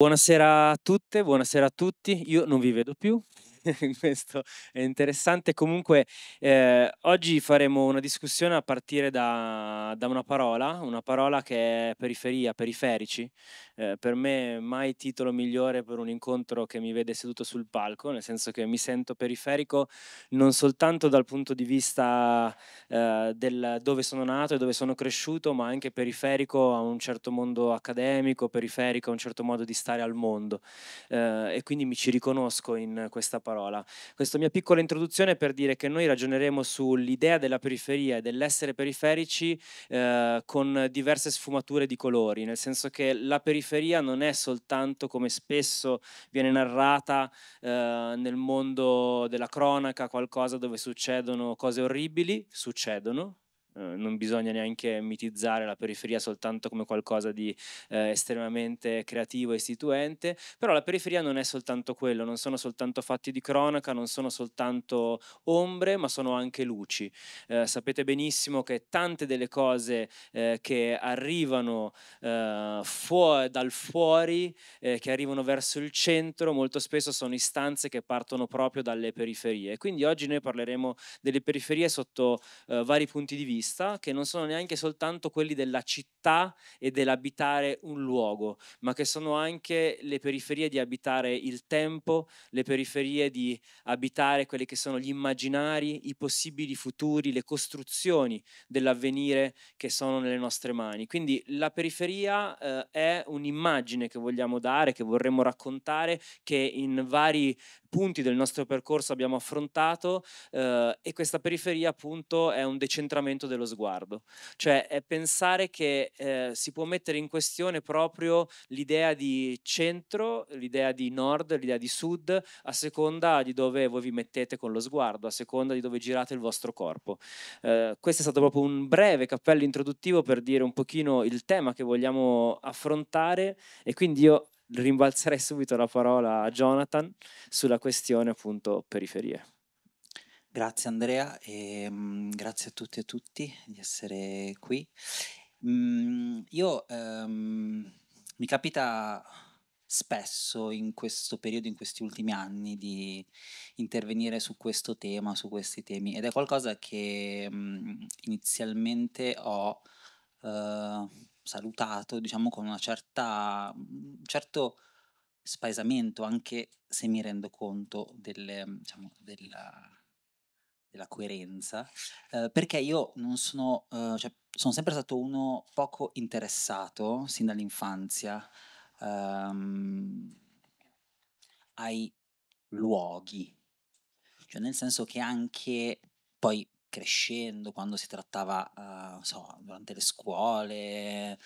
Buonasera a tutte, buonasera a tutti. Io non vi vedo più. questo è interessante. Comunque, eh, oggi faremo una discussione a partire da, da, una parola, una parola che è periferia, periferici. Eh, per me mai titolo migliore per un incontro che mi vede seduto sul palco, nel senso che mi sento periferico non soltanto dal punto di vista eh, del dove sono nato e dove sono cresciuto, ma anche periferico a un certo mondo accademico, periferico a un certo modo di stare al mondo. Eh, e quindi mi ci riconosco in questa parola parola. Questa mia piccola introduzione per dire che noi ragioneremo sull'idea della periferia e dell'essere periferici eh, con diverse sfumature di colori, nel senso che la periferia non è soltanto come spesso viene narrata eh, nel mondo della cronaca, qualcosa dove succedono cose orribili, succedono, eh, non bisogna neanche mitizzare la periferia soltanto come qualcosa di eh, estremamente creativo e istituente, però la periferia non è soltanto quello, non sono soltanto fatti di cronaca, non sono soltanto ombre, ma sono anche luci. Eh, sapete benissimo che tante delle cose eh, che arrivano eh, fuori, dal fuori, eh, che arrivano verso il centro, molto spesso sono istanze che partono proprio dalle periferie. Quindi oggi noi parleremo delle periferie sotto vari punti di vista vista, che non sono neanche soltanto quelli della città e dell'abitare un luogo, ma che sono anche le periferie di abitare il tempo, le periferie di abitare quelli che sono gli immaginari, i possibili futuri, le costruzioni dell'avvenire che sono nelle nostre mani. Quindi la periferia eh, è un'immagine che vogliamo dare, che vorremmo raccontare, che in vari punti del nostro percorso abbiamo affrontato eh, e questa periferia appunto è un decentramento dello sguardo, cioè è pensare che eh, si può mettere in questione proprio l'idea di centro, l'idea di nord, l'idea di sud, a seconda di dove voi vi mettete con lo sguardo, a seconda di dove girate il vostro corpo. Eh, questo è stato proprio un breve cappello introduttivo per dire un pochino il tema che vogliamo affrontare e quindi io rimbalzerei subito la parola a Jonathan sulla questione appunto periferie. Grazie Andrea e mh, mm, grazie a tutti e a tutti di essere qui. Mm, io ehm, mi capita spesso in questo periodo, in questi ultimi anni, di intervenire su questo tema, su questi temi ed è qualcosa che mh, mm, inizialmente ho eh, salutato, diciamo, con una certa, un certo spaesamento, anche se mi rendo conto delle, diciamo, della, della coerenza, eh, perché io non sono, eh, cioè, sono sempre stato uno poco interessato, sin dall'infanzia, ehm, ai luoghi, cioè nel senso che anche poi crescendo, quando si trattava, uh, so, durante le scuole,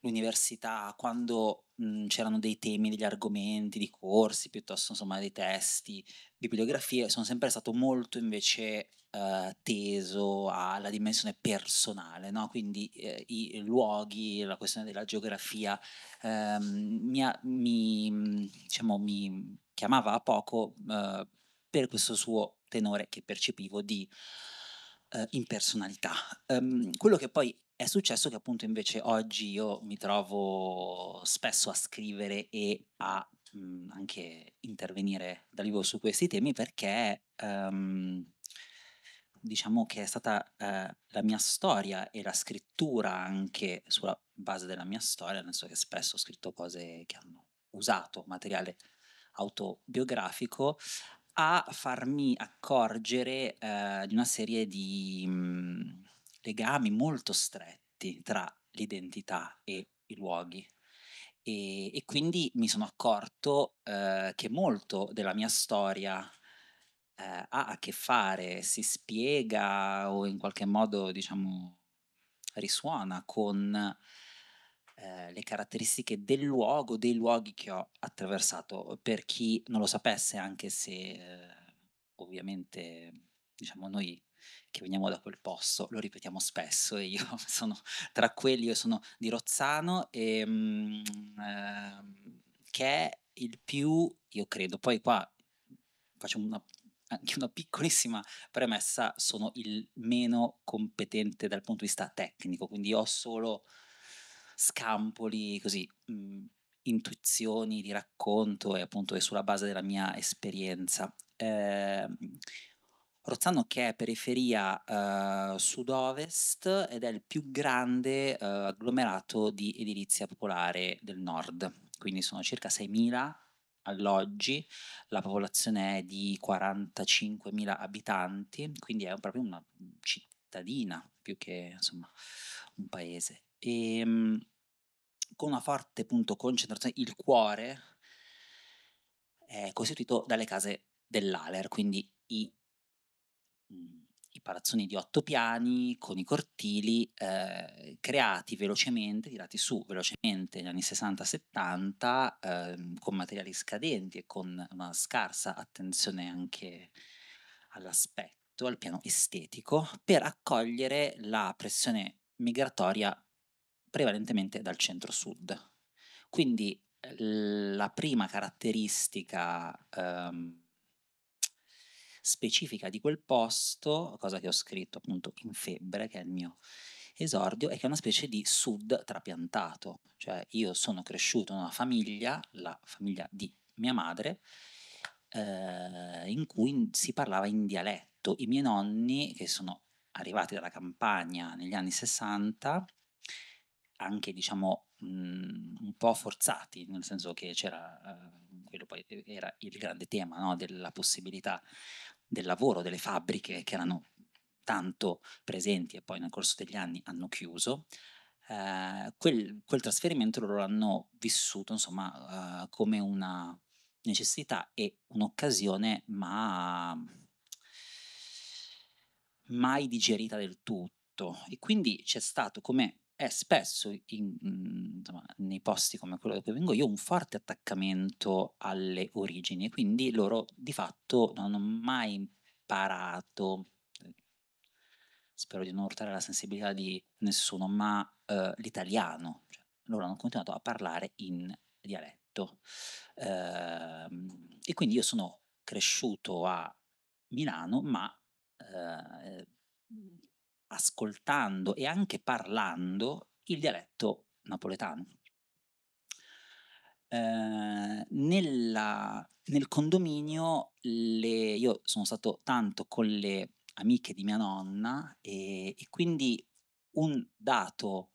l'università, quando mh, mm, c'erano dei temi, degli argomenti, di corsi, piuttosto insomma dei testi, bibliografie, sono sempre stato molto invece uh, teso alla dimensione personale, no? quindi eh, i luoghi, la questione della geografia ehm, mia, mi, diciamo, mi, chiamava a poco eh, per questo suo tenore che percepivo di eh, impersonalità. Um, quello che poi è successo che appunto invece oggi io mi trovo spesso a scrivere e a mh, mm, anche intervenire da vivo su questi temi perché um, diciamo che è stata eh, la mia storia e la scrittura anche sulla base della mia storia, nel senso che spesso ho scritto cose che hanno usato materiale autobiografico a farmi accorgere eh, di una serie di mh, mm, legami molto stretti tra l'identità e i luoghi. E, e quindi mi sono accorto eh, che molto della mia storia eh, ha a che fare, si spiega o in qualche modo, diciamo, risuona con eh, le caratteristiche del luogo, dei luoghi che ho attraversato. Per chi non lo sapesse, anche se eh, ovviamente diciamo noi che veniamo da quel posto, lo ripetiamo spesso e io sono tra quelli, io sono di Rozzano e, mh, eh, che è il più, io credo, poi qua faccio una, anche una piccolissima premessa, sono il meno competente dal punto di vista tecnico, quindi ho solo scampoli, così, mh, mhmm, intuizioni di racconto e appunto è sulla base della mia esperienza. Eh, Rozzano che è periferia eh, sud-ovest ed è il più grande eh, agglomerato di edilizia popolare del nord, quindi sono circa 6.000 alloggi, la popolazione è di 45.000 abitanti, quindi è proprio una cittadina più che insomma un paese. E, ehm, con una forte appunto, concentrazione, il cuore è costituito dalle case dell'Aler, quindi i, mm, i palazzoni di otto piani con i cortili eh, creati velocemente, tirati su velocemente negli anni 60-70 eh, con materiali scadenti e con una scarsa attenzione anche all'aspetto, al piano estetico, per accogliere la pressione migratoria prevalentemente dal centro-sud. Quindi la prima caratteristica ehm, specifica di quel posto, cosa che ho scritto appunto in febbre, che è il mio esordio, è che è una specie di sud trapiantato, cioè io sono cresciuto in una famiglia, la famiglia di mia madre, eh, in cui si parlava in dialetto. I miei nonni, che sono arrivati dalla campagna negli anni 60, anche diciamo mh, mhmm, un po' forzati, nel senso che c'era, eh, quello poi era il grande tema no? della possibilità del lavoro, delle fabbriche che erano tanto presenti e poi nel corso degli anni hanno chiuso. Eh, quel, quel, trasferimento loro l'hanno vissuto insomma eh, come una necessità e un'occasione ma mai digerita del tutto e quindi c'è stato come è spesso in, mm, insomma, nei posti come quello da cui vengo io un forte attaccamento alle origini, quindi loro di fatto non hanno mai imparato, spero di non urtare la sensibilità di nessuno, ma eh, l'italiano, cioè, loro hanno continuato a parlare in dialetto eh, e quindi io sono cresciuto a Milano, ma eh, ascoltando e anche parlando il dialetto napoletano. Eh, nella, nel condominio le, io sono stato tanto con le amiche di mia nonna e, e quindi un dato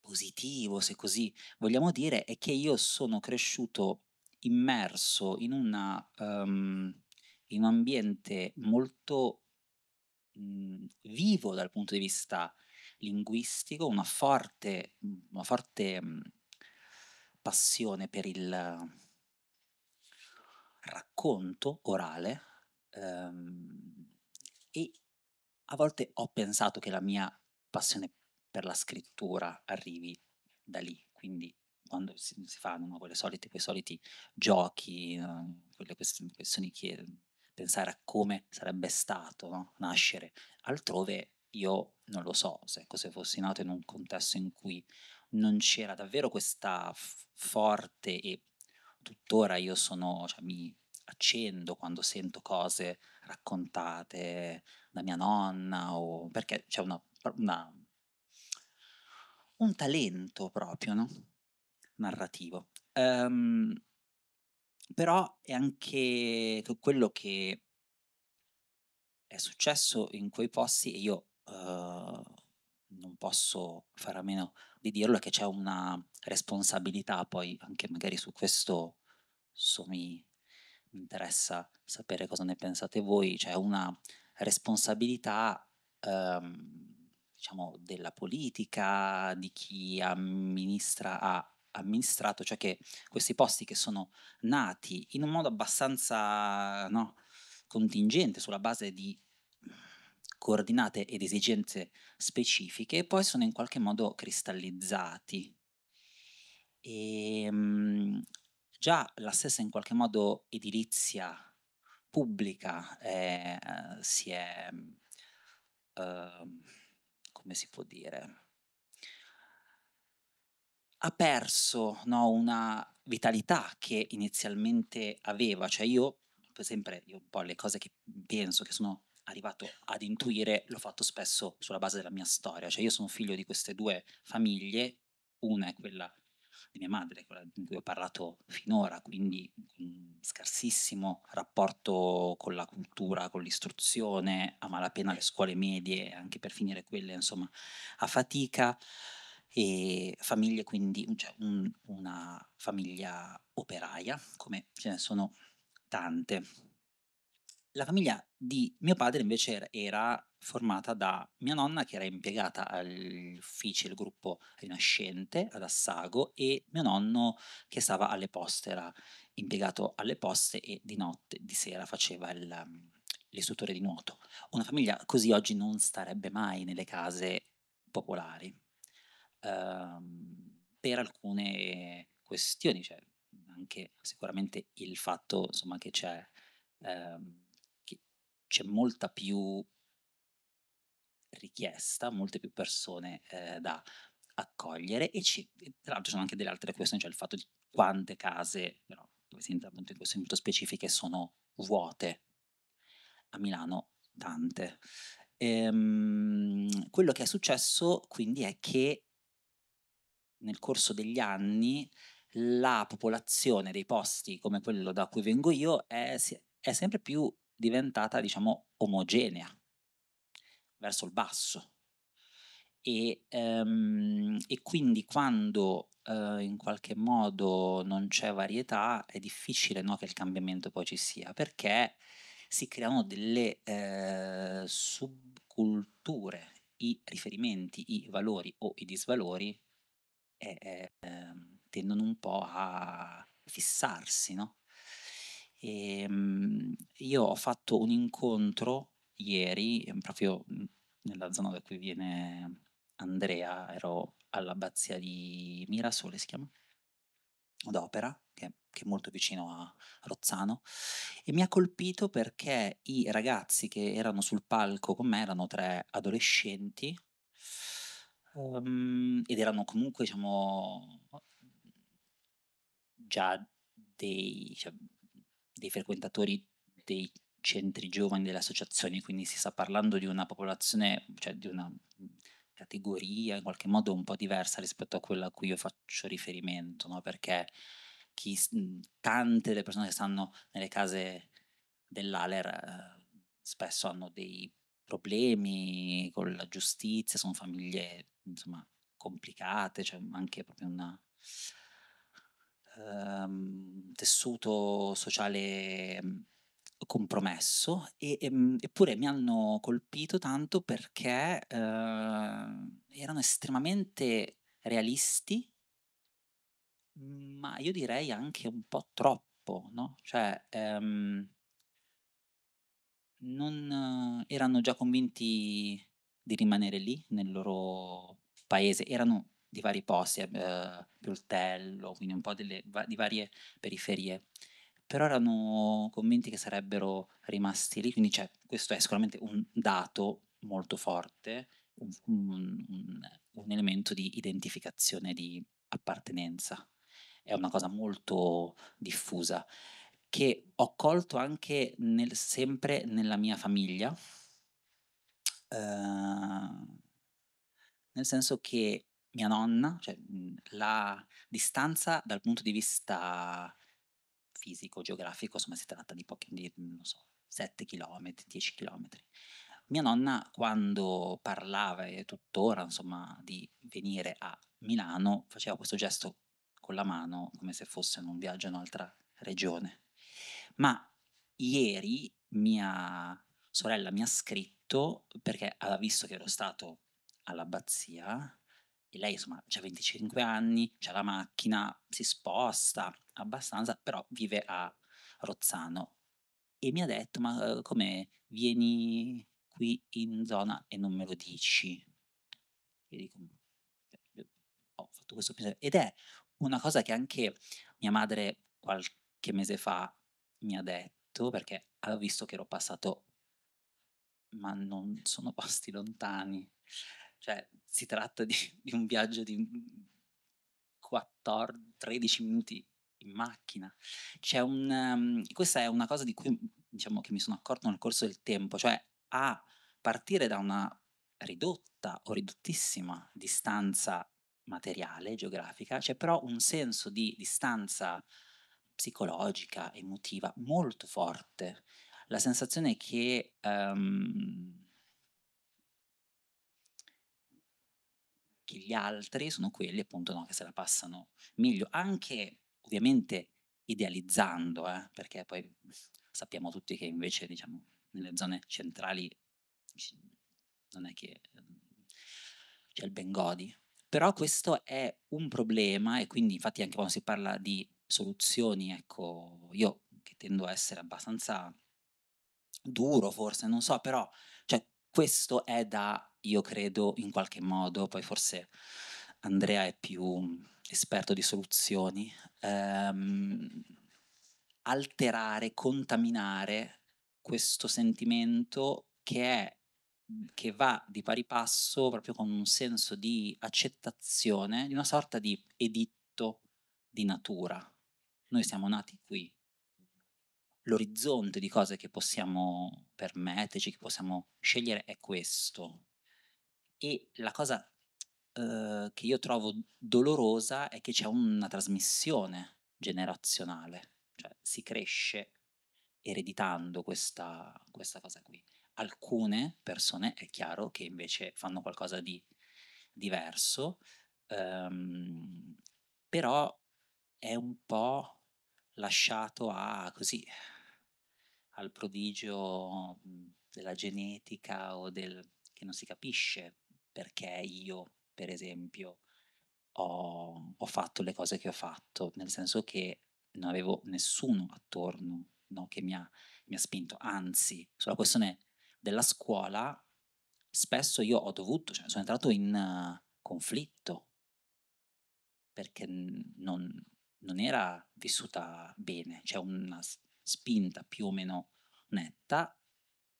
positivo, se così vogliamo dire, è che io sono cresciuto immerso in, una, um, in un ambiente molto mh, mhmm, vivo dal punto di vista linguistico, una forte, una forte mh, mhmm, passione per il racconto orale ehm, e a volte ho pensato che la mia passione per la scrittura arrivi da lì, quindi quando si, si fanno quei soliti giochi, eh, quelle questioni che pensare a come sarebbe stato no? nascere altrove, io non lo so se ecco, fossi nato in un contesto in cui non c'era davvero questa f- forte e tuttora io sono, cioè, mi accendo quando sento cose raccontate da mia nonna o perché c'è una, una, un talento proprio no? narrativo. Um, però è anche quello che è successo in quei posti e io uh, non posso fare a meno di dirlo, è che c'è una responsabilità poi anche magari su questo so, mi, mi interessa sapere cosa ne pensate voi, c'è una responsabilità um, diciamo della politica, di chi amministra a amministrato, cioè che questi posti che sono nati in un modo abbastanza no, contingente sulla base di coordinate ed esigenze specifiche, poi sono in qualche modo cristallizzati. E, ehm, mh, già la stessa in qualche modo edilizia pubblica eh, si è, eh, come si può dire, ha perso no, una vitalità che inizialmente aveva. Cioè io, sempre, io un po' le cose che penso, che sono arrivato ad intuire, l'ho fatto spesso sulla base della mia storia. Cioè io sono figlio di queste due famiglie, una è quella di mia madre, quella di cui ho parlato finora, quindi un scarsissimo rapporto con la cultura, con l'istruzione, a malapena le scuole medie, anche per finire quelle, insomma, a fatica e famiglie quindi, cioè un, una famiglia operaia, come ce ne sono tante. La famiglia di mio padre invece era formata da mia nonna che era impiegata all'ufficio del gruppo Rinascente ad Assago e mio nonno che stava alle poste, era impiegato alle poste e di notte, di sera faceva il, l'istruttore di nuoto. Una famiglia così oggi non starebbe mai nelle case popolari. Ehm, per alcune questioni, cioè anche sicuramente il fatto insomma, che c'è, ehm, che c'è molta più richiesta, molte più persone eh, da accogliere e ci, tra l'altro ci sono anche delle altre questioni, cioè il fatto di quante case, però dove si entra appunto in questioni molto specifiche, sono vuote. A Milano tante. Ehm, quello che è successo quindi è che nel corso degli anni la popolazione dei posti come quello da cui vengo io è, è sempre più diventata, diciamo, omogenea verso il basso. E, um, e quindi quando uh, in qualche modo non c'è varietà è difficile no, che il cambiamento poi ci sia, perché si creano delle eh, subculture, i riferimenti, i valori o i disvalori e, e, ehm, tendono un po' a fissarsi, no? E, ehm, io ho fatto un incontro ieri, ehm, proprio mhmm, nella zona da cui viene Andrea, ero all'abbazia di Mirasole, si chiama, ad Opera, che, che, è molto vicino a Rozzano, e mi ha colpito perché i ragazzi che erano sul palco con me erano tre adolescenti, um, ed erano comunque diciamo, già dei, cioè, dei frequentatori dei centri giovani delle associazioni, quindi si sta parlando di una popolazione, cioè di una categoria in qualche modo un po' diversa rispetto a quella a cui io faccio riferimento, no? perché chi, mhmm, tante delle persone che stanno nelle case dell'Aler eh, spesso hanno dei problemi con la giustizia, sono famiglie insomma complicate, c'è cioè anche proprio un um, ehm, tessuto sociale mhmm, compromesso, e, e, mhmm, eppure mi hanno colpito tanto perché uh, erano estremamente realisti, ma io direi anche un po' troppo, no? Cioè, um, non erano già convinti di rimanere lì nel loro paese, erano di vari posti, eh, Pioltello, quindi un po' delle, di varie periferie, però erano convinti che sarebbero rimasti lì, quindi cioè, questo è sicuramente un dato molto forte, un, un, un elemento di identificazione, di appartenenza, è una cosa molto diffusa che ho colto anche nel, sempre nella mia famiglia, uh, nel senso che mia nonna, cioè mhmm, la distanza dal punto di vista fisico, geografico, insomma si tratta di pochi, di, non so, 7 km, 10 km. Mia nonna quando parlava e tuttora, insomma, di venire a Milano, faceva questo gesto con la mano come se fosse un viaggio in un'altra regione ma ieri mia sorella mi ha scritto perché aveva visto che ero stato all'abbazia e lei insomma ha 25 anni, ha la macchina, si sposta abbastanza, però vive a Rozzano e mi ha detto ma eh, come vieni qui in zona e non me lo dici? Io dico, mm, eh, ho fatto questo pensiero ed è una cosa che anche mia madre qualche mese fa mi ha detto, perché ha visto che ero passato, ma non sono posti lontani. Cioè, si tratta di, di un viaggio di 14, 13 minuti in macchina. C'è un, um, questa è una cosa di cui diciamo che mi sono accorto nel corso del tempo, cioè a partire da una ridotta o ridottissima distanza materiale, geografica, c'è però un senso di distanza psicologica, emotiva molto forte. La sensazione che um, che gli altri sono quelli appunto no, che se la passano meglio, anche ovviamente idealizzando, eh, perché poi sappiamo tutti che invece diciamo nelle zone centrali non è che c'è il Bengodi, però questo è un problema e quindi infatti anche quando si parla di soluzioni, ecco, io che tendo a essere abbastanza duro forse, non so, però cioè, questo è da, io credo, in qualche modo, poi forse Andrea è più esperto di soluzioni, ehm, alterare, contaminare questo sentimento che è che va di pari passo proprio con un senso di accettazione, di una sorta di editto di natura, noi siamo nati qui. L'orizzonte di cose che possiamo permetterci, che possiamo scegliere è questo. E la cosa eh, che io trovo dolorosa è che c'è una trasmissione generazionale, cioè si cresce ereditando questa, questa cosa qui. Alcune persone è chiaro che invece fanno qualcosa di diverso, um, però è un po' lasciato a, così, al prodigio mhmm, della genetica o del che non si capisce perché io, per esempio, ho, ho fatto le cose che ho fatto, nel senso che non avevo nessuno attorno no, che mi ha, mi ha spinto, anzi, sulla questione della scuola spesso io ho dovuto, cioè sono entrato in conflitto perché non, non era vissuta bene, c'è cioè una spinta più o meno netta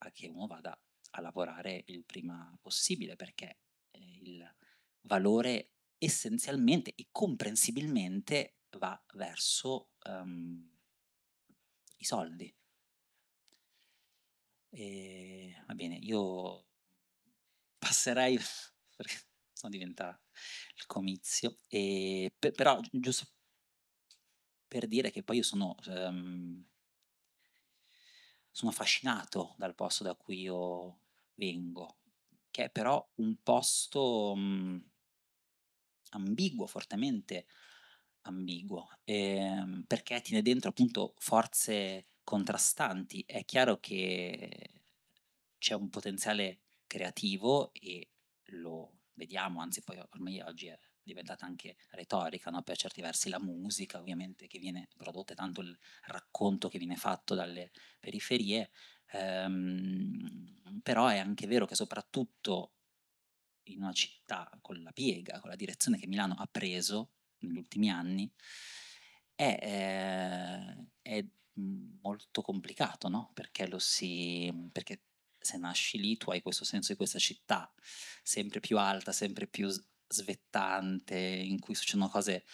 a che uno vada a lavorare il prima possibile perché eh, il valore essenzialmente e comprensibilmente va verso um, i soldi. E, va bene, io passerei perché sono diventato il comizio, e, però giusto per dire che poi io sono, um, sono affascinato dal posto da cui io vengo, che è però un posto um, ambiguo, fortemente ambiguo, ehm, perché tiene dentro appunto forze contrastanti. È chiaro che c'è un potenziale creativo e lo vediamo, anzi poi ormai oggi è diventata anche retorica no? per certi versi, la musica ovviamente che viene prodotta, tanto il racconto che viene fatto dalle periferie, ehm, però è anche vero che soprattutto in una città con la piega, con la direzione che Milano ha preso negli ultimi anni, è, eh, è molto complicato, no? perché, si, perché se nasci lì tu hai questo senso di questa città sempre più alta, sempre più svettante, in cui succedono cose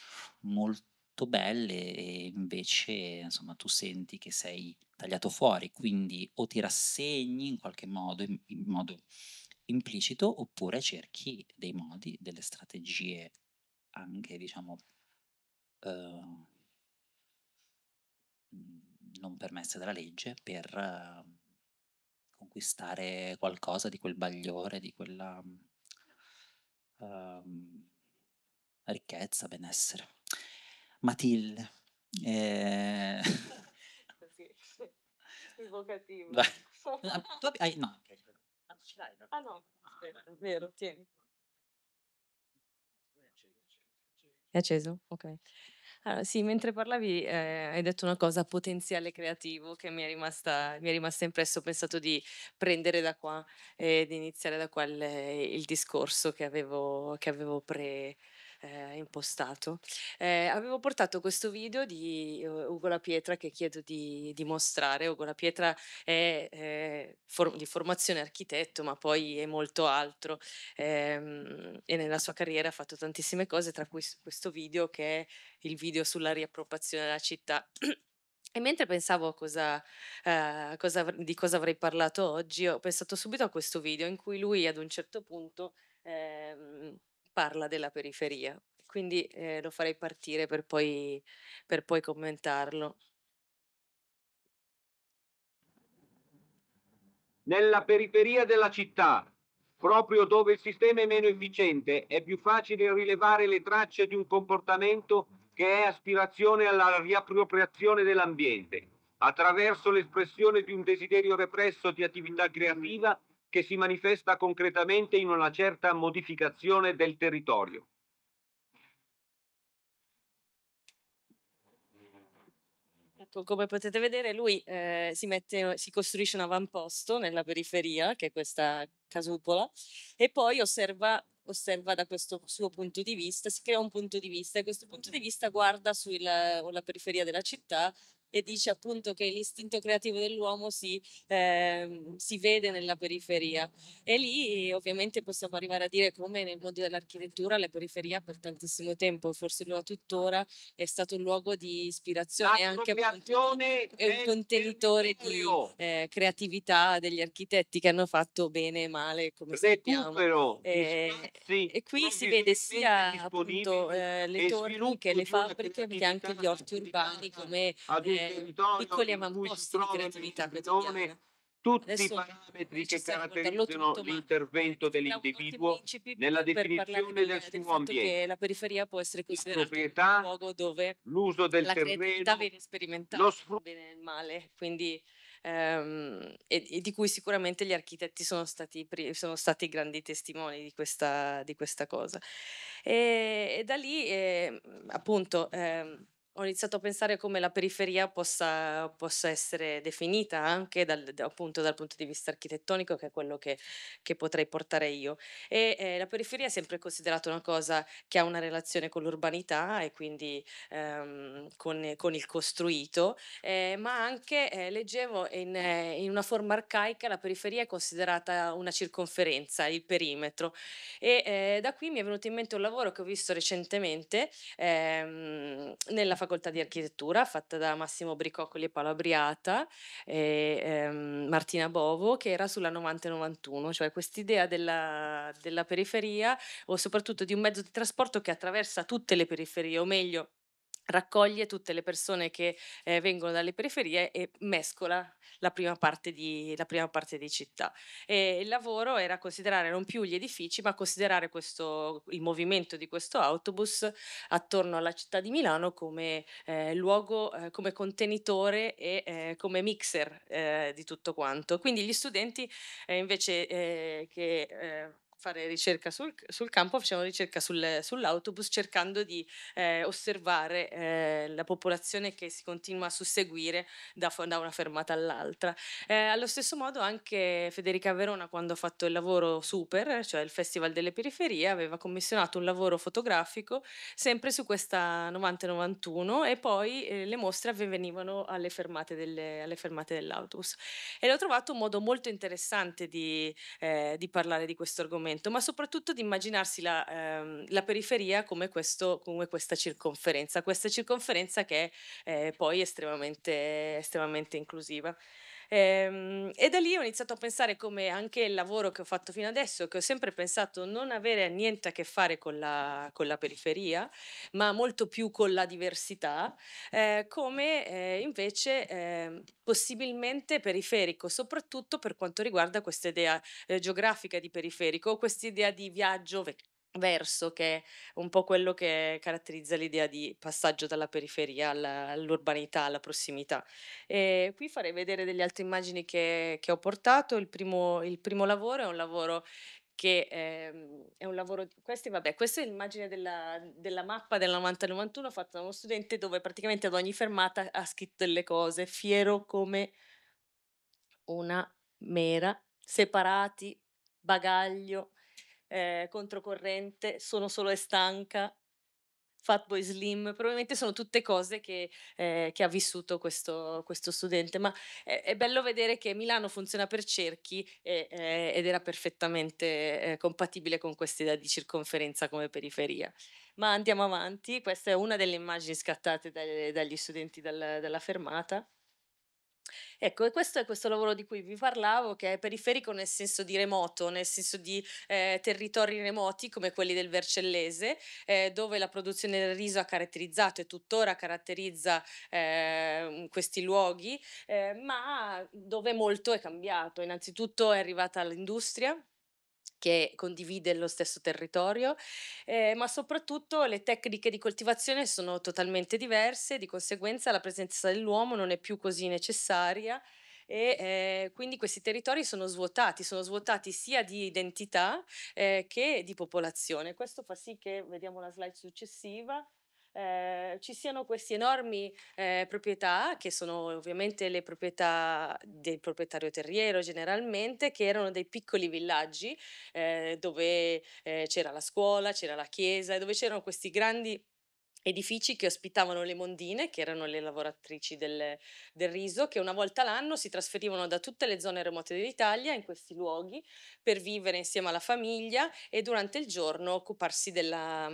molto belle e invece insomma tu senti che sei tagliato fuori, quindi o ti rassegni in qualche modo, in, in modo implicito, oppure cerchi dei modi, delle strategie anche diciamo eh, non permesse dalla legge per eh, conquistare qualcosa di quel bagliore, di quella ehm, ricchezza, benessere. Matilde. Eh... evocativo. ah, ah No? Ah no, aspetta, è vero, tieni. È acceso? Ok. Allora, sì, mentre parlavi eh, hai detto una cosa, potenziale creativo, che mi è rimasta, mi è rimasta impresso. Ho pensato di prendere da qua e eh, di iniziare da qua il, il discorso che avevo, che avevo pre, eh, impostato, eh, avevo portato questo video di eh, Ugo La Pietra che chiedo di, di mostrare. Ugo La Pietra è eh, for- di formazione architetto, ma poi è molto altro ehm, e nella sua carriera ha fatto tantissime cose, tra cui questo video che è il video sulla riappropriazione della città. E mentre pensavo cosa, eh, cosa, di cosa avrei parlato oggi, ho pensato subito a questo video in cui lui ad un certo punto eh, parla della periferia, quindi eh, lo farei partire per poi, per poi commentarlo. Nella periferia della città, proprio dove il sistema è meno efficiente, è più facile rilevare le tracce di un comportamento che è aspirazione alla riappropriazione dell'ambiente, attraverso l'espressione di un desiderio represso di attività creativa che si manifesta concretamente in una certa modificazione del territorio. Ecco, come potete vedere, lui eh, si, mette, si, costruisce un avamposto nella periferia, che è questa casupola, e poi osserva, osserva, da questo suo punto di vista, si crea un punto di vista, e questo punto di vista guarda sulla eh, periferia della città, e dice appunto che l'istinto creativo dell'uomo si, eh, si vede nella periferia. E lì ovviamente possiamo arrivare a dire come nel mondo dell'architettura la periferia per tantissimo tempo, forse lo ha tuttora, è stato un luogo di ispirazione e anche un contenitore di eh, creatività degli architetti che hanno fatto bene e male come Recupero, sappiamo. E, eh, spazi, e qui si vede sia appunto eh, le torri che le fabbriche che anche gli orti urbani come eh, cioè, piccoli avamposti di creatività quotidiana tutti Adesso i parametri che caratterizzano l'intervento dell'individuo nella definizione del, del suo ambiente, la periferia può essere considerata un luogo dove l'uso del la terreno, viene sperimentata, lo sfrutto bene e il male, quindi ehm, e, e di cui sicuramente gli architetti sono stati, sono stati grandi testimoni di questa, di questa cosa. E, e, da lì, eh, appunto, eh, ho iniziato a pensare come la periferia possa, possa essere definita anche dal, appunto dal punto di vista architettonico, che è quello che, che potrei portare io. E eh, la periferia è sempre considerata una cosa che ha una relazione con l'urbanità e quindi ehm, con, con, il costruito, eh, ma anche eh, leggevo in, eh, in, una forma arcaica la periferia è considerata una circonferenza, il perimetro. E eh, da qui mi è venuto in mente un lavoro che ho visto recentemente ehm, nella facoltà di architettura fatta da Massimo Bricoccoli e Paola Briata e ehm, Martina Bovo, che era sulla 90-91, cioè quest'idea della, della periferia o soprattutto di un mezzo di trasporto che attraversa tutte le periferie, o meglio, raccoglie tutte le persone che eh, vengono dalle periferie e mescola la prima parte di, prima parte di città. E il lavoro era considerare non più gli edifici, ma considerare questo, il movimento di questo autobus attorno alla città di Milano come eh, luogo, eh, come contenitore e eh, come mixer eh, di tutto quanto. Quindi gli studenti eh, invece che fare ricerca sul, sul campo, facevano ricerca sul, sull'autobus cercando di eh, osservare eh, la popolazione che si continua a susseguire da, da una fermata all'altra. Eh, allo stesso modo anche Federica Verona quando ha fatto il lavoro Super, cioè il Festival delle Periferie, aveva commissionato un lavoro fotografico sempre su questa 90-91 e poi eh, le mostre avvenivano alle fermate, delle, alle fermate dell'autobus. E l'ho trovato un modo molto interessante di, eh, di parlare di questo argomento momento, ma soprattutto di immaginarsi la, ehm, la periferia come, questo, come, questa circonferenza, questa circonferenza che è eh, poi estremamente, estremamente inclusiva. Ehm, e da lì ho iniziato a pensare come anche il lavoro che ho fatto fino adesso, che ho sempre pensato non avere niente a che fare con la, con la periferia, ma molto più con la diversità, eh, come eh, invece eh, possibilmente periferico, soprattutto per quanto riguarda questa idea eh, geografica di periferico, questa idea di viaggio vecchio verso, che è un po' quello che caratterizza l'idea di passaggio dalla periferia alla- all'urbanità, alla prossimità. E qui farei vedere delle altre immagini che, che ho portato. Il primo, il primo lavoro è un lavoro che ehm, è un lavoro, questi, vabbè, questa è l'immagine della, della mappa del 90-91 fatta da uno studente dove praticamente ad ogni fermata ha scritto delle cose, fiero come una mera, separati, bagaglio, eh, Controcorrente, Sono solo e stanca, Fatboy Slim, probabilmente sono tutte cose che, eh, che ha vissuto questo, questo studente, ma è, è, bello vedere che Milano funziona per cerchi e, eh, ed era perfettamente eh, compatibile con questa idea di circonferenza come periferia. Ma andiamo avanti, questa è una delle immagini scattate dai, dagli studenti dal, dalla fermata. Ecco, e questo è questo lavoro di cui vi parlavo, che è periferico nel senso di remoto, nel senso di eh, territori remoti come quelli del Vercellese, eh, dove la produzione del riso ha caratterizzato e tuttora caratterizza eh, questi luoghi, eh, ma dove molto è cambiato. Innanzitutto è arrivata l'industria che condivide lo stesso territorio, eh, ma soprattutto le tecniche di coltivazione sono totalmente diverse, di conseguenza la presenza dell'uomo non è più così necessaria e eh, quindi questi territori sono svuotati, sono svuotati sia di identità eh, che di popolazione. Questo fa sì che, vediamo la slide successiva, Ehm, ci siano queste enormi eh, proprietà, che sono ovviamente le proprietà del proprietario terriero generalmente, che erano dei piccoli villaggi eh, dove eh, c'era la scuola, c'era la chiesa e dove c'erano questi grandi edifici che ospitavano le mondine, che erano le lavoratrici del, del, riso, che una volta l'anno si trasferivano da tutte le zone remote dell'Italia in questi luoghi per vivere insieme alla famiglia e durante il giorno occuparsi della,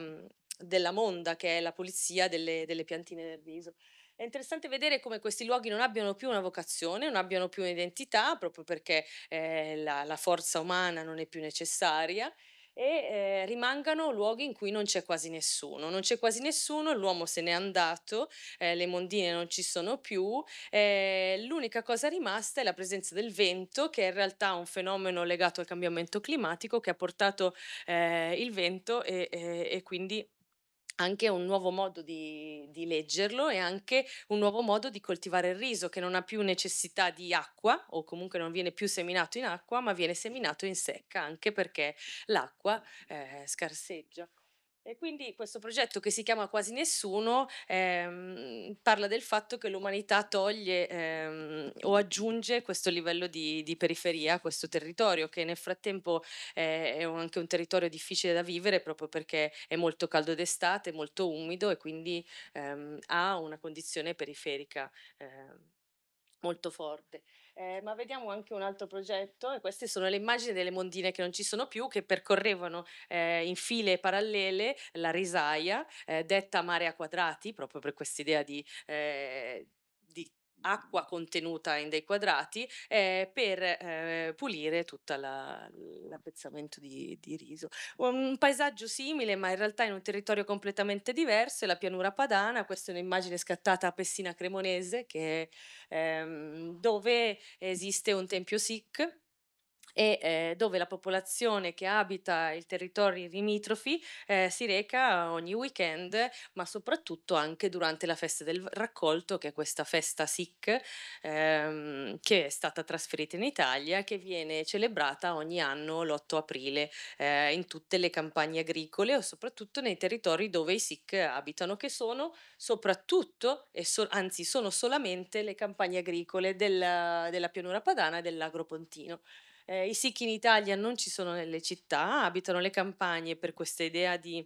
della Monda, che è la pulizia delle, delle piantine del riso. È interessante vedere come questi luoghi non abbiano più una vocazione, non abbiano più un'identità, proprio perché eh, la, la, forza umana non è più necessaria e eh, rimangano luoghi in cui non c'è quasi nessuno. Non c'è quasi nessuno, l'uomo se n'è andato, eh, le mondine non ci sono più, eh, l'unica cosa rimasta è la presenza del vento, che è in realtà è un fenomeno legato al cambiamento climatico che ha portato eh, il vento e, e, e quindi anche un nuovo modo di, di, leggerlo e anche un nuovo modo di coltivare il riso che non ha più necessità di acqua o comunque non viene più seminato in acqua ma viene seminato in secca anche perché l'acqua eh, scarseggia. E quindi questo progetto che si chiama Quasi Nessuno ehm, parla del fatto che l'umanità toglie ehm, o aggiunge questo livello di, di, periferia, questo territorio che nel frattempo eh, è anche un territorio difficile da vivere proprio perché è molto caldo d'estate, molto umido e quindi ehm, ha una condizione periferica ehm, molto forte. Eh, ma vediamo anche un altro progetto e queste sono le immagini delle mondine che non ci sono più, che percorrevano eh, in file parallele la risaia, eh, detta marea quadrati, proprio per questa idea di eh, acqua contenuta in dei quadrati eh, per eh, pulire tutto l'appezzamento di, di, riso. Un paesaggio simile, ma in realtà in un territorio completamente diverso, è la pianura padana. Questa è un'immagine scattata a Pessina Cremonese, che, ehm, dove esiste un tempio Sikh e eh, dove la popolazione che abita i territori limitrofi eh, si reca ogni weekend, ma soprattutto anche durante la festa del raccolto, che è questa festa SIC, ehm, che è stata trasferita in Italia, che viene celebrata ogni anno l'8 aprile eh, in tutte le campagne agricole o soprattutto nei territori dove i SIC abitano, che sono soprattutto, so- anzi sono solamente le campagne agricole della, della pianura padana e dell'agropontino. Eh, I Sikh in Italia non ci sono nelle città, abitano le campagne per questa idea di,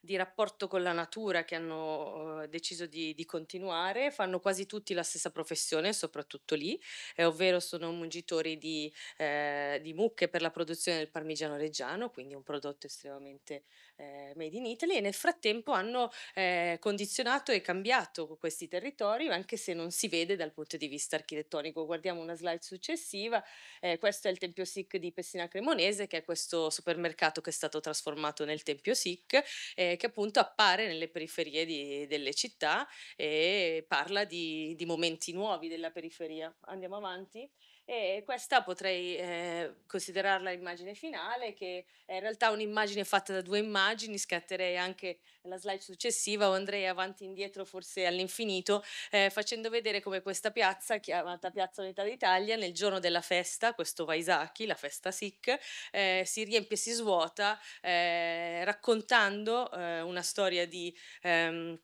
di rapporto con la natura che hanno eh, deciso di, di, continuare, fanno quasi tutti la stessa professione, soprattutto lì, eh, ovvero sono mungitori di, eh, di, mucche per la produzione del parmigiano reggiano, quindi un prodotto estremamente eh, Made in Italy e nel frattempo hanno eh, condizionato e cambiato questi territori anche se non si vede dal punto di vista architettonico. Guardiamo una slide successiva, eh, questo è il Tempio Sic di Pessina Cremonese che è questo supermercato che è stato trasformato nel Tempio Sic eh, che appunto appare nelle periferie di, delle città e parla di, di momenti nuovi della periferia. Andiamo avanti. E questa potrei eh, considerarla l'immagine finale, che è in realtà un'immagine fatta da due immagini, scatterei anche la slide successiva o andrei avanti e indietro forse all'infinito, eh, facendo vedere come questa piazza, chiamata Piazza Unità d'Italia, nel giorno della festa, questo Vaisaki, la festa Sikh, eh, si riempie e si svuota eh, raccontando eh, una storia di... Ehm,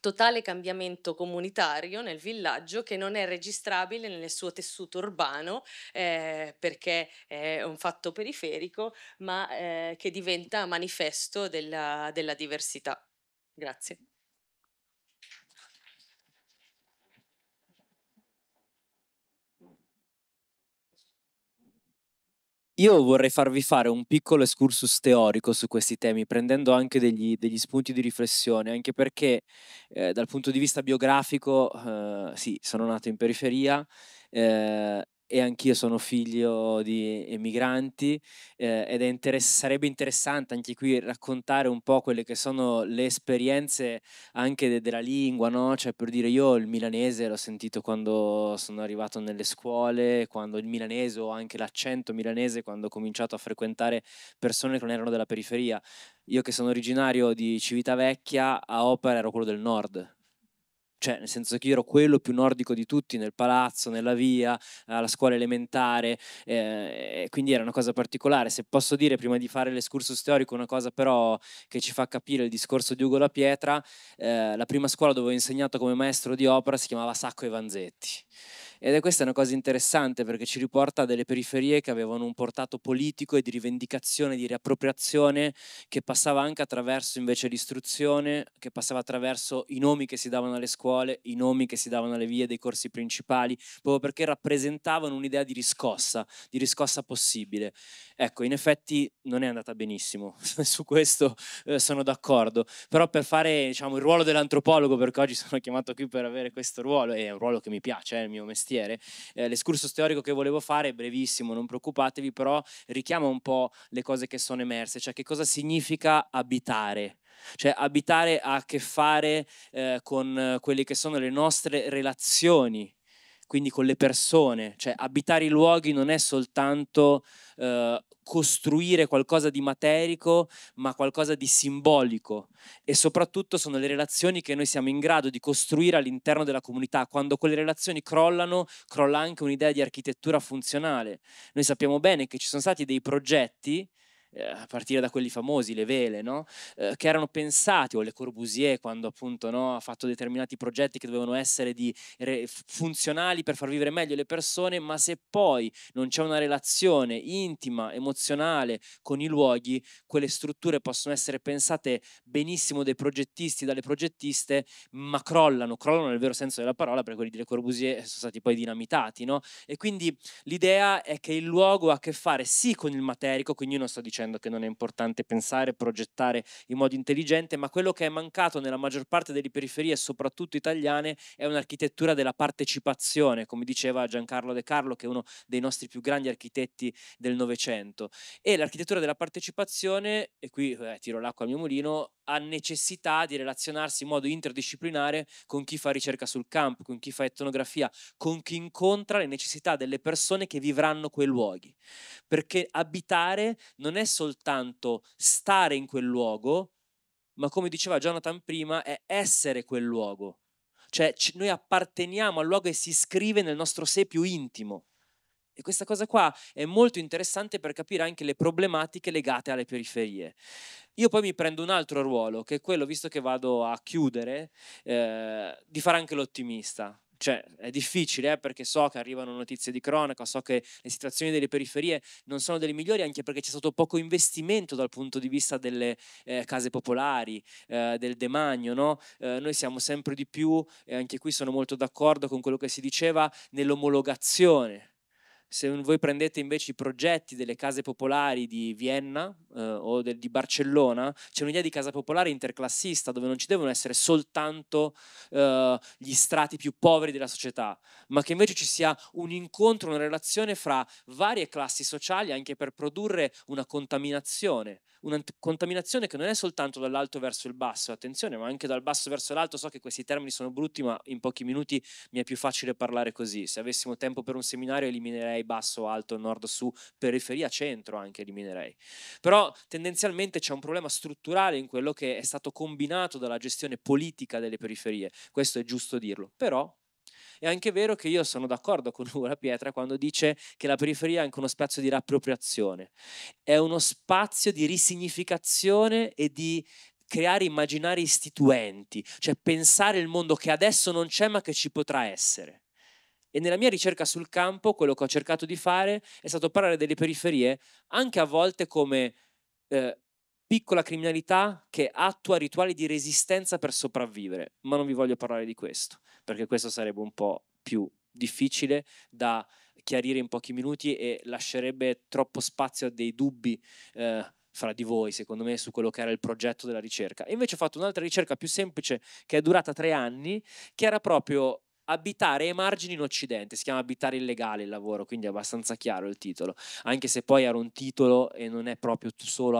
totale cambiamento comunitario nel villaggio che non è registrabile nel suo tessuto urbano eh, perché è un fatto periferico, ma eh, che diventa manifesto della, della diversità. Grazie. Io vorrei farvi fare un piccolo excursus teorico su questi temi, prendendo anche degli, degli spunti di riflessione, anche perché eh, dal punto di vista biografico, eh, sì, sono nato in periferia, eh, e anch'io sono figlio di emigranti eh, ed interess- sarebbe interessante anche qui raccontare un po' quelle che sono le esperienze anche de- della lingua, no? Cioè per dire io il milanese l'ho sentito quando sono arrivato nelle scuole, quando il milanese o anche l'accento milanese quando ho cominciato a frequentare persone che non erano della periferia. Io che sono originario di Civitavecchia, a Opera ero quello del nord, cioè nel senso che io ero quello più nordico di tutti nel palazzo, nella via, alla scuola elementare, eh, quindi era una cosa particolare. Se posso dire prima di fare l'escursus teorico una cosa però che ci fa capire il discorso di Ugo La Pietra, eh, la prima scuola dove ho insegnato come maestro di opera si chiamava Sacco e Vanzetti. Ed è questa una cosa interessante perché ci riporta a delle periferie che avevano un portato politico e di rivendicazione, di riappropriazione, che passava anche attraverso invece l'istruzione, che passava attraverso i nomi che si davano alle scuole, i nomi che si davano alle vie dei corsi principali, proprio perché rappresentavano un'idea di riscossa, di riscossa possibile. Ecco, in effetti non è andata benissimo, su questo eh, sono d'accordo, però per fare diciamo, il ruolo dell'antropologo, perché oggi sono chiamato qui per avere questo ruolo, è un ruolo che mi piace, è il mio mestiere mestiere. Eh, l'escursus teorico che volevo fare è brevissimo, non preoccupatevi, però richiama un po' le cose che sono emerse, cioè che cosa significa abitare. Cioè abitare ha a che fare eh, con eh, quelle che sono le nostre relazioni quindi con le persone, cioè abitare i luoghi non è soltanto eh, costruire qualcosa di materico, ma qualcosa di simbolico e soprattutto sono le relazioni che noi siamo in grado di costruire all'interno della comunità. Quando quelle relazioni crollano, crolla anche un'idea di architettura funzionale. Noi sappiamo bene che ci sono stati dei progetti eh, a partire da quelli famosi, le vele, no? eh, che erano pensati, o le Corbusier quando appunto no, ha fatto determinati progetti che dovevano essere di, re, funzionali per far vivere meglio le persone, ma se poi non c'è una relazione intima, emozionale con i luoghi, quelle strutture possono essere pensate benissimo dai progettisti, dalle progettiste, ma crollano, crollano nel vero senso della parola, perché quelli di Le Corbusier sono stati poi dinamitati, no? E quindi l'idea è che il luogo ha a che fare sì con il materico, quindi io non sto dicendo dicendo che non è importante pensare, progettare in modo intelligente, ma quello che è mancato nella maggior parte delle periferie, soprattutto italiane, è un'architettura della partecipazione, come diceva Giancarlo De Carlo, che è uno dei nostri più grandi architetti del Novecento. E l'architettura della partecipazione, e qui eh, tiro l'acqua al mio mulino, ha necessità di relazionarsi in modo interdisciplinare con chi fa ricerca sul campo, con chi fa etnografia, con chi incontra le necessità delle persone che vivranno quei luoghi. Perché abitare non è soltanto stare in quel luogo, ma come diceva Jonathan prima, è essere quel luogo. Cioè noi apparteniamo al luogo e si scrive nel nostro sé più intimo. E questa cosa qua è molto interessante per capire anche le problematiche legate alle periferie. Io poi mi prendo un altro ruolo, che è quello, visto che vado a chiudere, eh, di fare anche l'ottimista cioè è difficile eh, perché so che arrivano notizie di cronaca, so che le situazioni delle periferie non sono delle migliori anche perché c'è stato poco investimento dal punto di vista delle eh, case popolari, eh, del demagno, no? Eh, noi siamo sempre di più, e anche qui sono molto d'accordo con quello che si diceva, nell'omologazione se voi prendete invece i progetti delle case popolari di Vienna eh, o de- di Barcellona, c'è un'idea di casa popolare interclassista dove non ci devono essere soltanto eh, gli strati più poveri della società, ma che invece ci sia un incontro, una relazione fra varie classi sociali anche per produrre una contaminazione una contaminazione che non è soltanto dall'alto verso il basso, attenzione, ma anche dal basso verso l'alto. So che questi termini sono brutti, ma in pochi minuti mi è più facile parlare così. Se avessimo tempo per un seminario eliminerei basso, alto, nord, su, periferia, centro anche eliminerei. Però tendenzialmente c'è un problema strutturale in quello che è stato combinato dalla gestione politica delle periferie. Questo è giusto dirlo. Però è anche vero che io sono d'accordo con Ugo La Pietra quando dice che la periferia è anche uno spazio di rappropriazione, è uno spazio di risignificazione e di creare immaginari istituenti, cioè pensare il mondo che adesso non c'è ma che ci potrà essere. E nella mia ricerca sul campo, quello che ho cercato di fare è stato parlare delle periferie anche a volte come eh, piccola criminalità che attua rituali di resistenza per sopravvivere, ma non vi voglio parlare di questo, perché questo sarebbe un po' più difficile da chiarire in pochi minuti e lascerebbe troppo spazio a dei dubbi eh, fra di voi, secondo me, su quello che era il progetto della ricerca. invece ho fatto un'altra ricerca più semplice che è durata tre anni, che era proprio abitare ai margini in Occidente, si chiama abitare illegale il lavoro, quindi è abbastanza chiaro il titolo, anche se poi era un titolo e non è proprio solo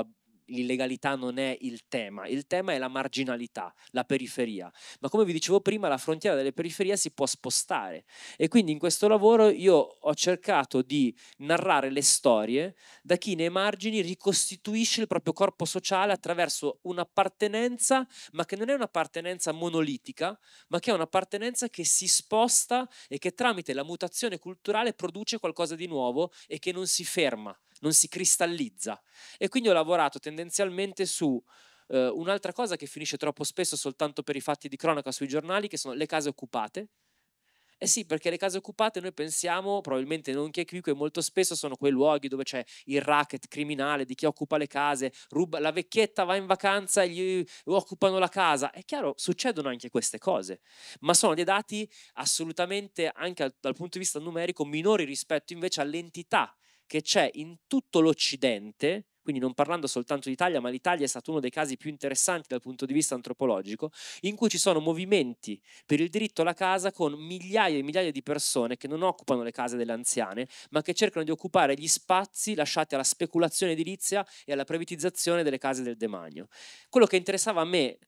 l'illegalità non è il tema, il tema è la marginalità, la periferia. Ma come vi dicevo prima, la frontiera delle periferie si può spostare e quindi in questo lavoro io ho cercato di narrare le storie da chi nei margini ricostituisce il proprio corpo sociale attraverso un'appartenenza, ma che non è un'appartenenza monolitica, ma che è un'appartenenza che si sposta e che tramite la mutazione culturale produce qualcosa di nuovo e che non si ferma non si cristallizza. E quindi ho lavorato tendenzialmente su eh, un'altra cosa che finisce troppo spesso soltanto per i fatti di cronaca sui giornali, che sono le case occupate. Eh sì, perché le case occupate noi pensiamo, probabilmente non chi è qui, che molto spesso sono quei luoghi dove c'è il racket criminale di chi occupa le case, ruba, la vecchietta va in vacanza e gli occupano la casa. È chiaro, succedono anche queste cose, ma sono dei dati assolutamente, anche dal punto di vista numerico, minori rispetto invece all'entità che c'è in tutto l'Occidente, quindi non parlando soltanto d'Italia, ma l'Italia è stato uno dei casi più interessanti dal punto di vista antropologico, in cui ci sono movimenti per il diritto alla casa con migliaia e migliaia di persone che non occupano le case delle anziane, ma che cercano di occupare gli spazi lasciati alla speculazione edilizia e alla privatizzazione delle case del demagno. Quello che interessava a me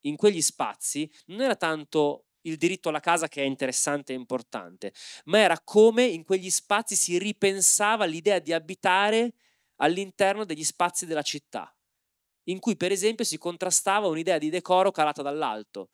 in quegli spazi non era tanto il diritto alla casa che è interessante e importante, ma era come in quegli spazi si ripensava l'idea di abitare all'interno degli spazi della città, in cui per esempio si contrastava un'idea di decoro calata dall'alto,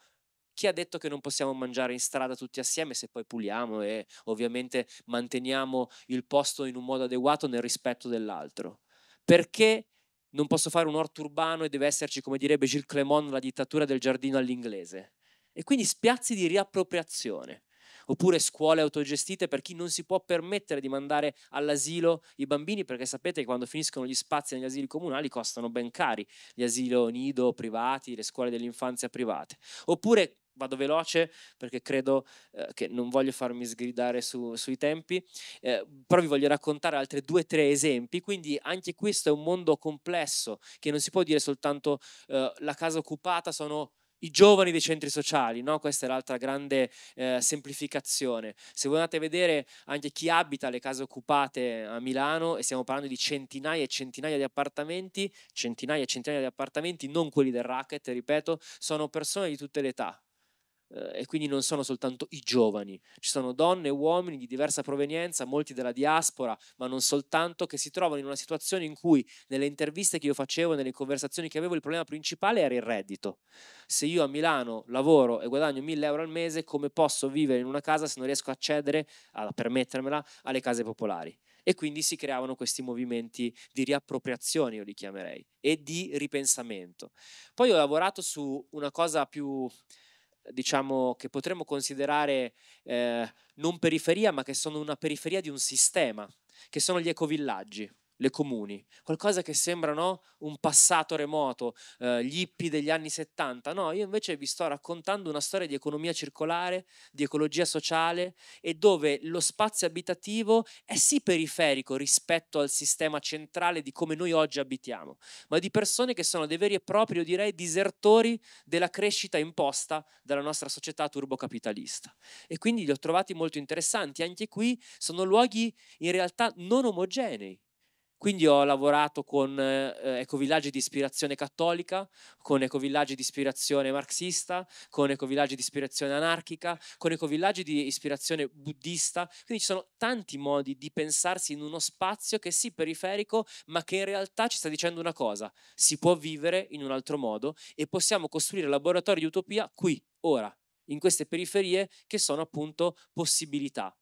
chi ha detto che non possiamo mangiare in strada tutti assieme se poi puliamo e ovviamente manteniamo il posto in un modo adeguato nel rispetto dell'altro? Perché non posso fare un orto urbano e deve esserci, come direbbe Gilles Clément, la dittatura del giardino all'inglese? E quindi spiazzi di riappropriazione oppure scuole autogestite per chi non si può permettere di mandare all'asilo i bambini, perché sapete che quando finiscono gli spazi negli asili comunali costano ben cari gli asili nido privati, le scuole dell'infanzia private. Oppure vado veloce perché credo eh, che non voglio farmi sgridare su, sui tempi, eh, però vi voglio raccontare altri due o tre esempi, quindi anche questo è un mondo complesso che non si può dire soltanto eh, la casa occupata sono i giovani dei centri sociali, no? questa è l'altra grande eh, semplificazione. Se voi andate a vedere anche chi abita le case occupate a Milano, e stiamo parlando di centinaia e centinaia di appartamenti, centinaia e centinaia di appartamenti, non quelli del racket, ripeto, sono persone di tutte le età, Ehm, e quindi non sono soltanto i giovani, ci sono donne e uomini di diversa provenienza, molti della diaspora, ma non soltanto, che si trovano in una situazione in cui nelle interviste che io facevo, nelle conversazioni che avevo, il problema principale era il reddito. Se io a Milano lavoro e guadagno 1000 euro al mese, come posso vivere in una casa se non riesco a accedere, a permettermela, alle case popolari? E quindi si creavano questi movimenti di riappropriazione, io li chiamerei, e di ripensamento. Poi ho lavorato su una cosa più diciamo, che potremmo considerare eh, non periferia, ma che sono una periferia di un sistema, che sono gli ecovillaggi le comuni, qualcosa che sembrano un passato remoto, eh, gli hippie degli anni 70. No, io invece vi sto raccontando una storia di economia circolare, di ecologia sociale e dove lo spazio abitativo è sì periferico rispetto al sistema centrale di come noi oggi abitiamo, ma di persone che sono dei veri e propri, io direi, disertori della crescita imposta dalla nostra società turbocapitalista. E quindi li ho trovati molto interessanti. Anche qui sono luoghi in realtà non omogenei quindi ho lavorato con eh, ecovillaggi di ispirazione cattolica, con ecovillaggi di ispirazione marxista, con ecovillaggi di ispirazione anarchica, con ecovillaggi di ispirazione buddista. Quindi ci sono tanti modi di pensarsi in uno spazio che è sì periferico, ma che in realtà ci sta dicendo una cosa: si può vivere in un altro modo e possiamo costruire laboratori di utopia qui, ora, in queste periferie che sono appunto possibilità.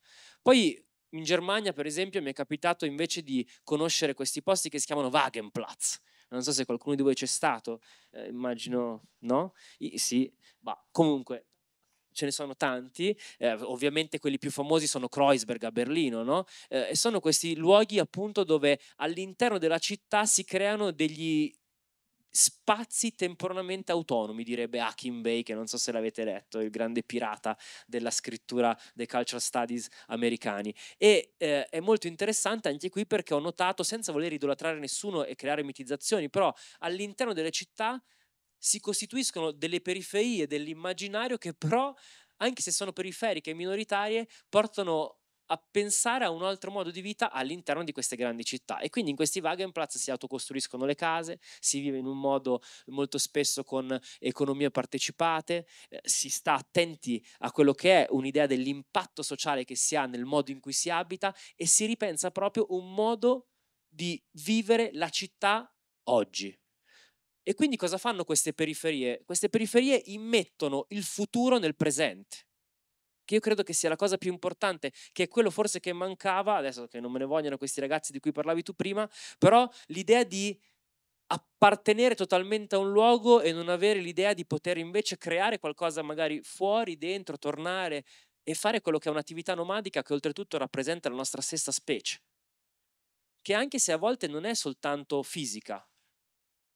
Poi in Germania, per esempio, mi è capitato invece di conoscere questi posti che si chiamano Wagenplatz. Non so se qualcuno di voi c'è stato, eh, immagino mm. no? I, sì, ma comunque ce ne sono tanti, eh, ovviamente quelli più famosi sono Kreuzberg a Berlino, no? eh, e sono questi luoghi appunto dove all'interno della città si creano degli spazi temporaneamente autonomi, direbbe Hakim Bay, che non so se l'avete letto, il grande pirata della scrittura dei cultural studies americani. E eh, è molto interessante anche qui perché ho notato, senza voler idolatrare nessuno e creare mitizzazioni, però all'interno delle città si costituiscono delle periferie dell'immaginario che però, anche se sono periferiche e minoritarie, portano a pensare a un altro modo di vita all'interno di queste grandi città. E quindi in questi Wagenplatz si autocostruiscono le case, si vive in un modo molto spesso con economie partecipate, eh, si sta attenti a quello che è un'idea dell'impatto sociale che si ha nel modo in cui si abita e si ripensa proprio un modo di vivere la città oggi. E quindi cosa fanno queste periferie? Queste periferie immettono il futuro nel presente che io credo che sia la cosa più importante, che è quello forse che mancava, adesso che non me ne vogliono questi ragazzi di cui parlavi tu prima, però l'idea di appartenere totalmente a un luogo e non avere l'idea di poter invece creare qualcosa magari fuori, dentro, tornare e fare quello che è un'attività nomadica che oltretutto rappresenta la nostra stessa specie, che anche se a volte non è soltanto fisica,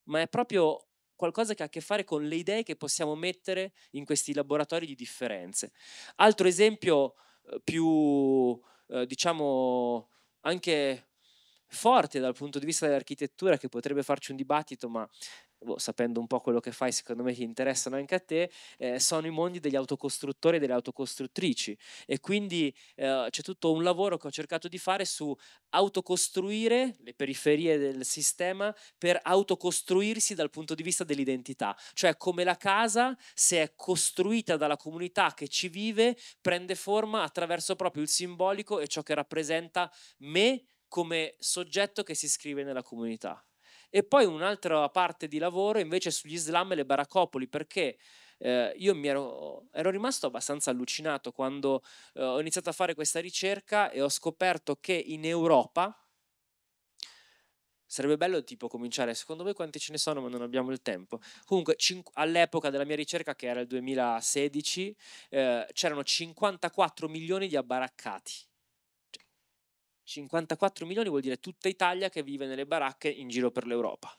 ma è proprio qualcosa che ha a che fare con le idee che possiamo mettere in questi laboratori di differenze. Altro esempio eh, più, eh, diciamo, anche forte dal punto di vista dell'architettura che potrebbe farci un dibattito, ma boh, sapendo un po' quello che fai, secondo me ti interessano anche a te, eh, sono i mondi degli autocostruttori e delle autocostruttrici. E quindi eh, c'è tutto un lavoro che ho cercato di fare su autocostruire le periferie del sistema per autocostruirsi dal punto di vista dell'identità, cioè come la casa, se è costruita dalla comunità che ci vive, prende forma attraverso proprio il simbolico e ciò che rappresenta me come soggetto che si iscrive nella comunità. E poi un'altra parte di lavoro invece sugli slam e le baraccopoli, perché eh, io mi ero, ero, rimasto abbastanza allucinato quando eh, ho iniziato a fare questa ricerca e ho scoperto che in Europa sarebbe bello tipo cominciare, secondo voi quanti ce ne sono ma non abbiamo il tempo. Comunque cinqu- all'epoca della mia ricerca, che era il 2016, eh, c'erano 54 milioni di abbaraccati 54 milioni vuol dire tutta Italia che vive nelle baracche in giro per l'Europa.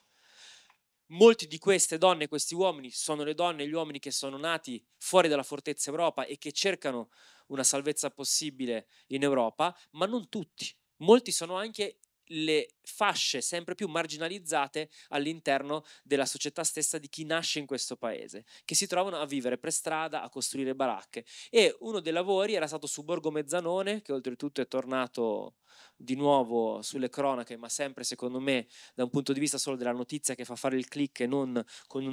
Molti di queste donne e questi uomini sono le donne e gli uomini che sono nati fuori dalla fortezza Europa e che cercano una salvezza possibile in Europa, ma non tutti. Molti sono anche le fasce sempre più marginalizzate all'interno della società stessa di chi nasce in questo paese, che si trovano a vivere per strada, a costruire baracche. E uno dei lavori era stato su Borgo Mezzanone, che oltretutto è tornato di nuovo sulle cronache, ma sempre secondo me da un punto di vista solo della notizia che fa fare il click e non con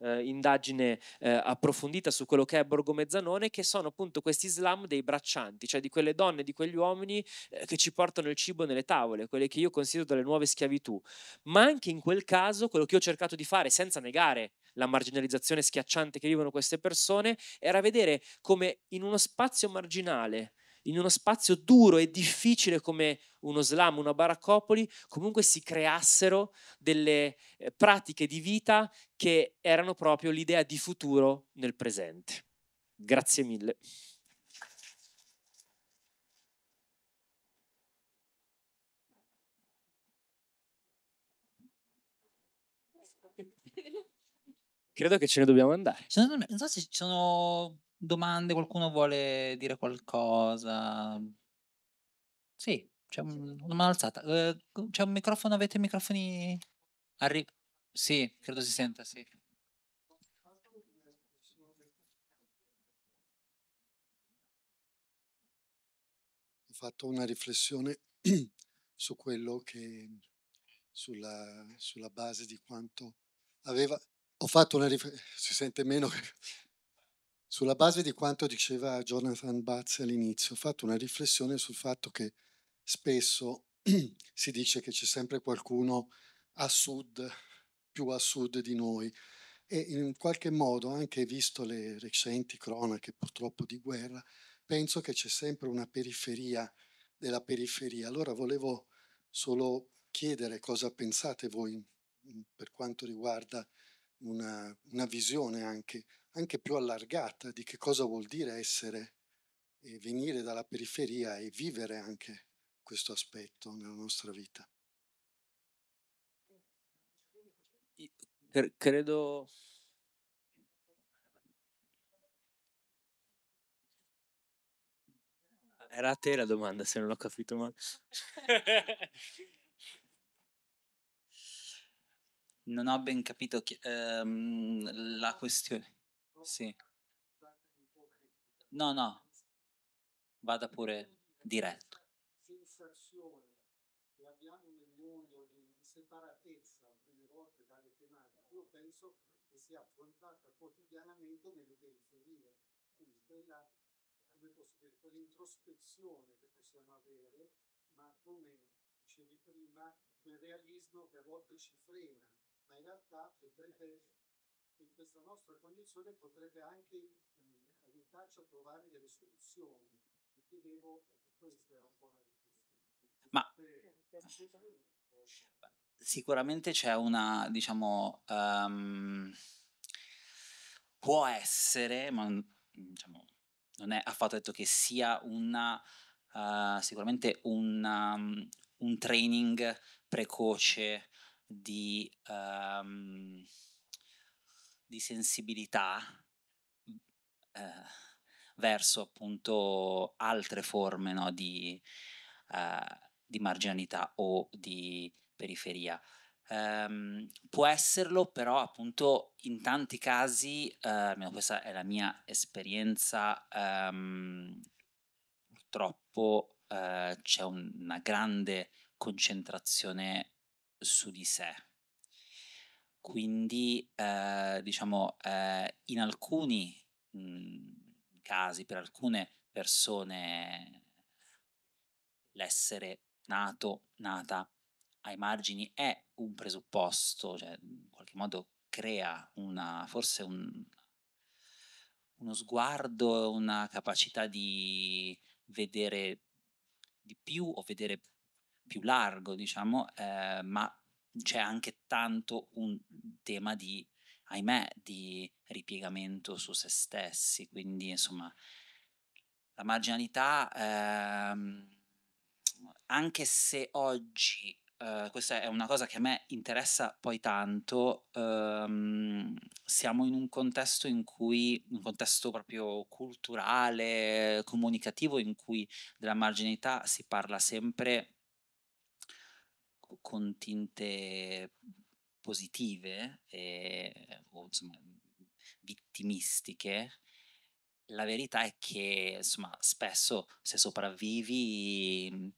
un'indagine eh, eh, approfondita su quello che è Borgo Mezzanone, che sono appunto questi slam dei braccianti, cioè di quelle donne, di quegli uomini eh, che ci portano il cibo nelle tavole, quelle che io considero delle nuove schiavitù. Ma anche in quel caso quello che ho cercato di fare, senza negare la marginalizzazione schiacciante che vivono queste persone, era vedere come in uno spazio marginale in uno spazio duro e difficile come uno slam, una baraccopoli, comunque si creassero delle eh, pratiche di vita che erano proprio l'idea di futuro nel presente. Grazie mille. Credo che ce ne dobbiamo andare. Non so se ci sono domande, qualcuno vuole dire qualcosa? Sì, c'è un, una mano alzata. Eh, c'è un microfono, avete microfoni? Arri- sì, credo si senta, sì. Ho fatto una riflessione su quello che sulla, sulla base di quanto aveva ho fatto una riflessione si sente meno sulla base di quanto diceva Jonathan Batz all'inizio, ho fatto una riflessione sul fatto che spesso si dice che c'è sempre qualcuno a sud, più a sud di noi. E in qualche modo, anche visto le recenti cronache purtroppo di guerra, penso che c'è sempre una periferia della periferia. Allora volevo solo chiedere cosa pensate voi mm, per quanto riguarda una, una visione anche, anche, più allargata di che cosa vuol dire essere e venire dalla periferia e vivere anche questo aspetto nella nostra vita. Credo era a te la domanda se non ho capito male non ho ben capito chi, ehm, la questione. Sì. No, no, vada pure diretto. Sensazione che abbiamo nel mondo di separatezza alcune volte dalle tematiche, io penso che sia affrontata quotidianamente nell'utenzeria. Quindi quella, come posso dire, quell'introspezione che possiamo avere, ma come dicevi prima, quel realismo che a volte ci frena ma in realtà potrebbe, in questa nostra condizione potrebbe anche eh, aiutarci a trovare delle soluzioni. Chiedevo, ma sicuramente c'è una, diciamo, um, può essere, ma diciamo, non è affatto detto che sia una, uh, sicuramente una, um, un training precoce di, um, di sensibilità mhmm, eh, verso appunto altre forme no, di, eh, di, marginalità o di periferia. Um, può esserlo però appunto in tanti casi, eh, almeno questa è la mia esperienza, um, purtroppo eh, c'è un, una grande concentrazione su di sé. Quindi, eh, diciamo, eh, in alcuni mh, mhmm, casi, per alcune persone, l'essere nato, nata ai margini è un presupposto, cioè in qualche modo crea una, forse un, uno sguardo, una capacità di vedere di più o vedere più più largo, diciamo, eh, ma c'è anche tanto un tema di, ahimè, di ripiegamento su se stessi, quindi insomma la marginalità, ehm, anche se oggi, eh, questa è una cosa che a me interessa poi tanto, ehm, siamo in un contesto in cui, un contesto proprio culturale, comunicativo, in cui della marginalità si parla sempre con tinte positive e, eh, o insomma, vittimistiche, la verità è che insomma, spesso se sopravvivi mm,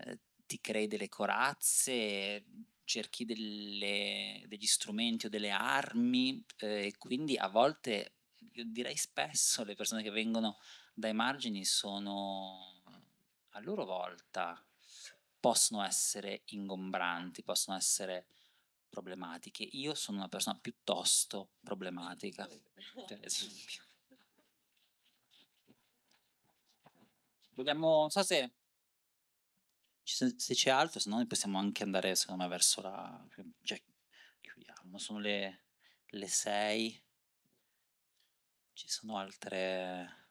eh, ti crei delle corazze, cerchi delle, degli strumenti o delle armi eh, e quindi a volte, io direi spesso, le persone che vengono dai margini sono a loro volta possono essere ingombranti, possono essere problematiche. Io sono una persona piuttosto problematica, per esempio. Dobbiamo, non so se, se c'è altro, se no possiamo anche andare, secondo me, verso la... Cioè, chiudiamo, sono le, le sei. Ci sono altre...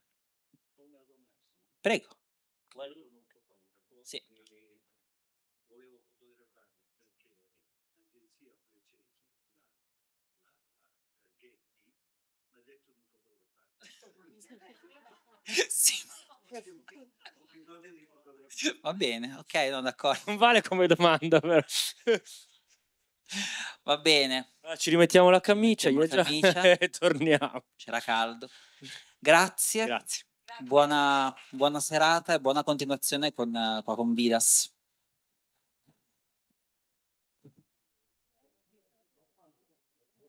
Prego. Sì. Va bene, ok, no, d'accordo. Non vale come domanda, però. Va bene. Allora, ah, ci rimettiamo la camicia, rimettiamo la camicia. e torniamo. C'era caldo. Grazie. Grazie. Buona, buona serata e buona continuazione con, qua eh, con Vidas.